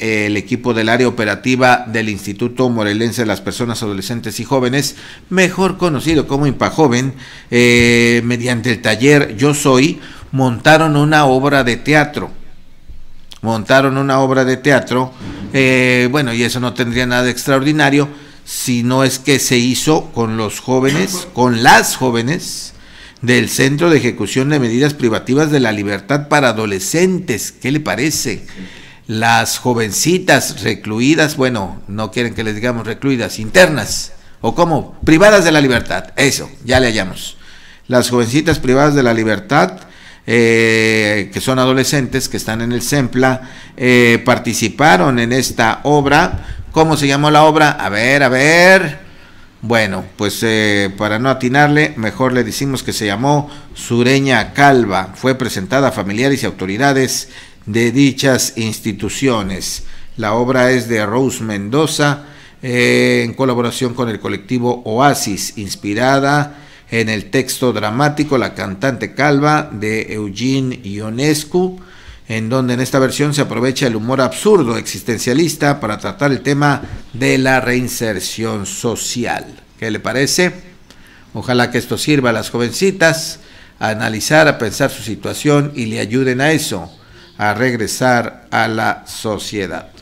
el equipo del área operativa del Instituto Morelense de las Personas Adolescentes y Jóvenes, mejor conocido como ImpaJoven, eh, mediante el taller Yo Soy, montaron una obra de teatro. Montaron una obra de teatro, eh, bueno, y eso no tendría nada de extraordinario, no es que se hizo con los jóvenes, con las jóvenes del Centro de Ejecución de Medidas Privativas de la Libertad para Adolescentes. ¿Qué le parece? las jovencitas recluidas, bueno, no quieren que les digamos recluidas, internas, o como, privadas de la libertad, eso, ya le hallamos. Las jovencitas privadas de la libertad, eh, que son adolescentes, que están en el SEMPLA, eh, participaron en esta obra. ¿Cómo se llamó la obra? A ver, a ver. Bueno, pues eh, para no atinarle, mejor le decimos que se llamó Sureña Calva. Fue presentada a familiares y autoridades de dichas instituciones. La obra es de Rose Mendoza eh, en colaboración con el colectivo Oasis, inspirada en el texto dramático La cantante calva de Eugene Ionescu, en donde en esta versión se aprovecha el humor absurdo existencialista para tratar el tema de la reinserción social. ¿Qué le parece? Ojalá que esto sirva a las jovencitas a analizar, a pensar su situación y le ayuden a eso a regresar a la sociedad.